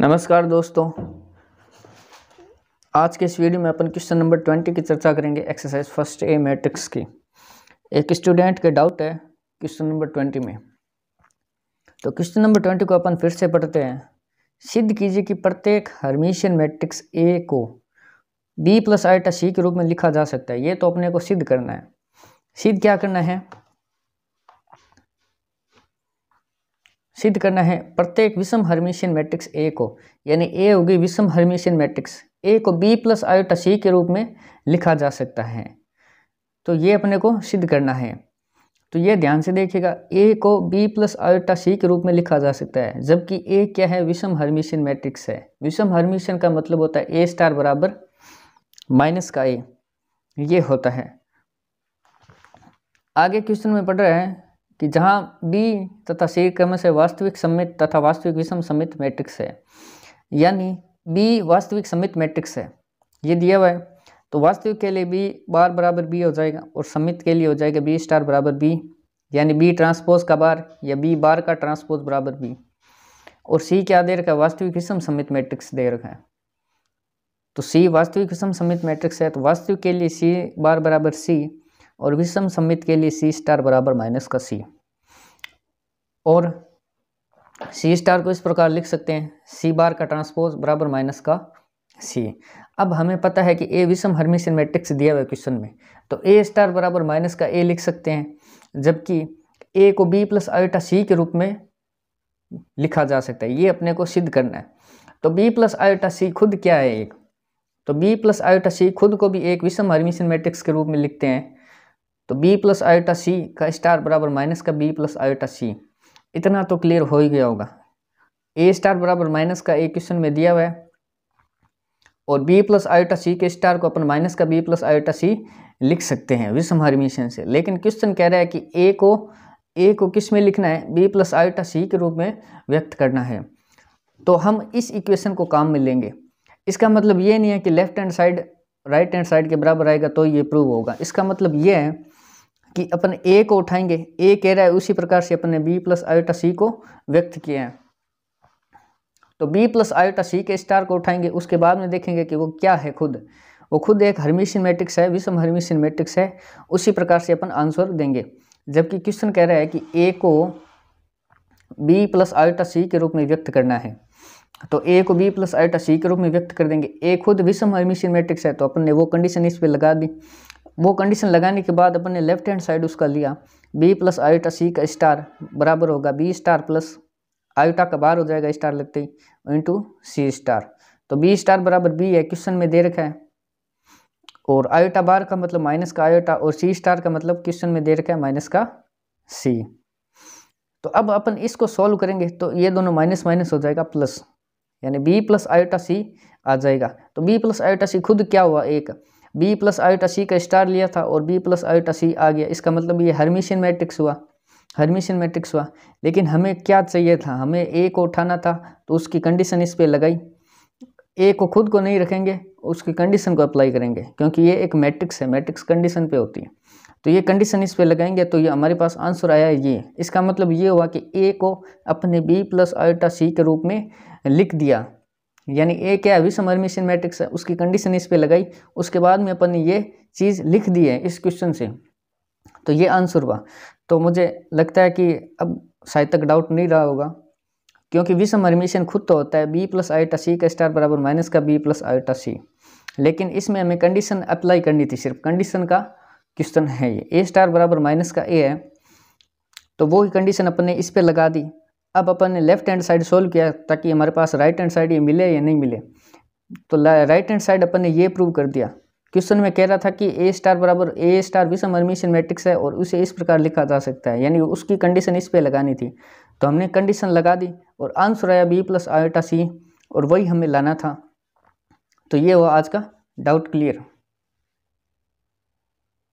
नमस्कार दोस्तों आज के इस वीडियो में अपन क्वेश्चन नंबर ट्वेंटी की चर्चा करेंगे एक्सरसाइज फर्स्ट ए मैट्रिक्स की एक स्टूडेंट के डाउट है क्वेश्चन नंबर ट्वेंटी में तो क्वेश्चन नंबर ट्वेंटी को अपन फिर से पढ़ते हैं सिद्ध कीजिए कि प्रत्येक हर्मिशियन मैट्रिक्स ए को बी प्लस आइटा सी के रूप में लिखा जा सकता है ये तो अपने को सिद्ध करना है सिद्ध क्या करना है सिद्ध करना है प्रत्येक विषम हर्मिशियन मैट्रिक्स ए को यानी ए होगी विषम हर्मिशियन मैट्रिक्स ए को बी प्लस आयोटा सी के रूप में लिखा जा सकता है तो ये अपने को सिद्ध करना है तो ये ध्यान से देखिएगा ए को बी प्लस आयोटा सी के रूप में लिखा जा सकता है जबकि ए क्या है विषम हर्मिशियन मैट्रिक्स है विषम हर्मिशियन का मतलब होता है ए स्टार बराबर माइनस का ए ये होता है आगे क्वेश्चन में पढ़ रहे हैं कि जहाँ बी तथा सी क्रम से वास्तविक सम्मित तथा वास्तविक विषम सम्मित मैट्रिक्स है यानी बी वास्तविक सम्मित मैट्रिक्स है ये दिया हुआ है तो वास्तविक के लिए बी बार बराबर बी हो जाएगा और सम्मित के लिए हो जाएगा बी स्टार बराबर बी यानी बी ट्रांसपोज का बार या बी बार का ट्रांसपोज बराबर बी और सी क्या दे रखा है वास्तविक विषम सम्मित मैट्रिक्स दे रखा है तो सी वास्तविक विषम सम्मित मैट्रिक्स है तो वास्तविक के लिए सी बार बराबर सी और विषम सम्मित के लिए सी स्टार बराबर माइनस का सी और सी स्टार को इस प्रकार लिख सकते हैं सी बार का ट्रांसपोज बराबर माइनस का सी अब हमें पता है कि ए विषम हर्मिशियन मैट्रिक्स दिया हुआ क्वेश्चन में तो ए स्टार बराबर माइनस का ए लिख सकते हैं जबकि ए को बी प्लस आयोटा सी के रूप में लिखा जा सकता है ये अपने को सिद्ध करना है तो बी प्लस आयोटा सी खुद क्या है एक तो बी प्लस आयोटा सी खुद को भी एक विषम हर्मिशियन मैट्रिक्स के रूप में लिखते हैं तो बी प्लस आयोटा सी का स्टार बराबर माइनस का बी प्लस आयोटा सी इतना तो क्लियर हो ही गया होगा ए स्टार बराबर माइनस का ए क्वेश्चन में दिया हुआ है और बी प्लस आयोटा सी के स्टार को अपन माइनस का बी प्लस आयोटा सी लिख सकते हैं विषम मिशन से लेकिन क्वेश्चन कह रहा है कि ए को ए को किस में लिखना है बी प्लस आयोटा सी के रूप में व्यक्त करना है तो हम इस इक्वेशन को काम में लेंगे इसका मतलब ये नहीं है कि left hand side right hand side के बराबर आएगा तो ये प्रूव होगा इसका मतलब ये है कि अपन ए को उठाएंगे ए कह रहा है उसी प्रकार से अपन ने बी प्लस आयोटा सी को व्यक्त किया है तो बी प्लस आयोटा सी के स्टार को उठाएंगे उसके बाद में देखेंगे कि वो क्या है खुद वो खुद एक हर्मिशियन मैट्रिक्स है विषम हर्मिशियन मैट्रिक्स है उसी प्रकार से अपन आंसर देंगे जबकि क्वेश्चन कह रहा है कि ए को बी प्लस आयोटा सी के रूप में व्यक्त करना है तो ए को बी प्लस आयोटा सी के रूप में व्यक्त कर देंगे ए खुद विषम हर्मिशियन मैट्रिक्स है तो अपन ने वो कंडीशन इस पर लगा दी वो कंडीशन लगाने के बाद अपन ने लेफ्ट हैंड साइड उसका लिया बी प्लस आयोटा सी का स्टार बराबर होगा बी स्टार प्लस आयोटा का बार हो जाएगा स्टार लगते ही इंटू सी स्टार तो बी स्टार बराबर बी है क्वेश्चन में दे रखा है और आयोटा बार का मतलब माइनस का आयोटा और सी स्टार का मतलब क्वेश्चन में दे रखा है माइनस का सी तो अब अपन इसको सॉल्व करेंगे तो ये दोनों माइनस माइनस हो जाएगा प्लस यानी बी प्लस आयोटा सी आ जाएगा तो बी प्लस आयोटा सी खुद क्या हुआ एक बी प्लस आयोटा सी का स्टार लिया था और बी प्लस आयोटा सी आ गया इसका मतलब ये हर्मिशियन मैट्रिक्स हुआ हर्मिशियन मैट्रिक्स हुआ लेकिन हमें क्या चाहिए था हमें ए को उठाना था तो उसकी कंडीशन इस पर लगाई ए को खुद को नहीं रखेंगे उसकी कंडीशन को अप्लाई करेंगे क्योंकि ये एक मैट्रिक्स है मैट्रिक्स कंडीशन पे होती है तो ये कंडीशन इस पे लगाएंगे तो ये हमारे पास आंसर आया ये इसका मतलब ये हुआ कि ए को अपने बी प्लस आयोटा सी के रूप में लिख दिया यानी ए क्या अभी समरमिशन मैट्रिक्स है उसकी कंडीशन इस पर लगाई उसके बाद में अपन ने ये चीज़ लिख दी है इस क्वेश्चन से तो ये आंसर हुआ तो मुझे लगता है कि अब शायद तक डाउट नहीं रहा होगा क्योंकि विसमरमिशन खुद तो होता है बी प्लस आयोटा सी का स्टार बराबर माइनस का बी प्लस आयोटा सी लेकिन इसमें हमें कंडीशन अप्लाई करनी थी सिर्फ कंडीशन का क्वेश्चन है ये ए स्टार बराबर माइनस का ए है तो वो ही कंडीशन अपन ने इस पर लगा दी अब अपन ने लेफ्ट हैंड साइड सोल्व किया ताकि हमारे पास राइट हैंड साइड ये मिले या नहीं मिले तो राइट हैंड साइड अपन ने ये प्रूव कर दिया क्वेश्चन में कह रहा था कि ए स्टार बराबर ए स्टार विषम हर्मिशियन मैट्रिक्स है और उसे इस प्रकार लिखा जा सकता है यानी उसकी कंडीशन इस पर लगानी थी तो हमने कंडीशन लगा दी और आंसर आया बी प्लस आयोटा सी और वही हमें लाना था तो ये हुआ आज का डाउट क्लियर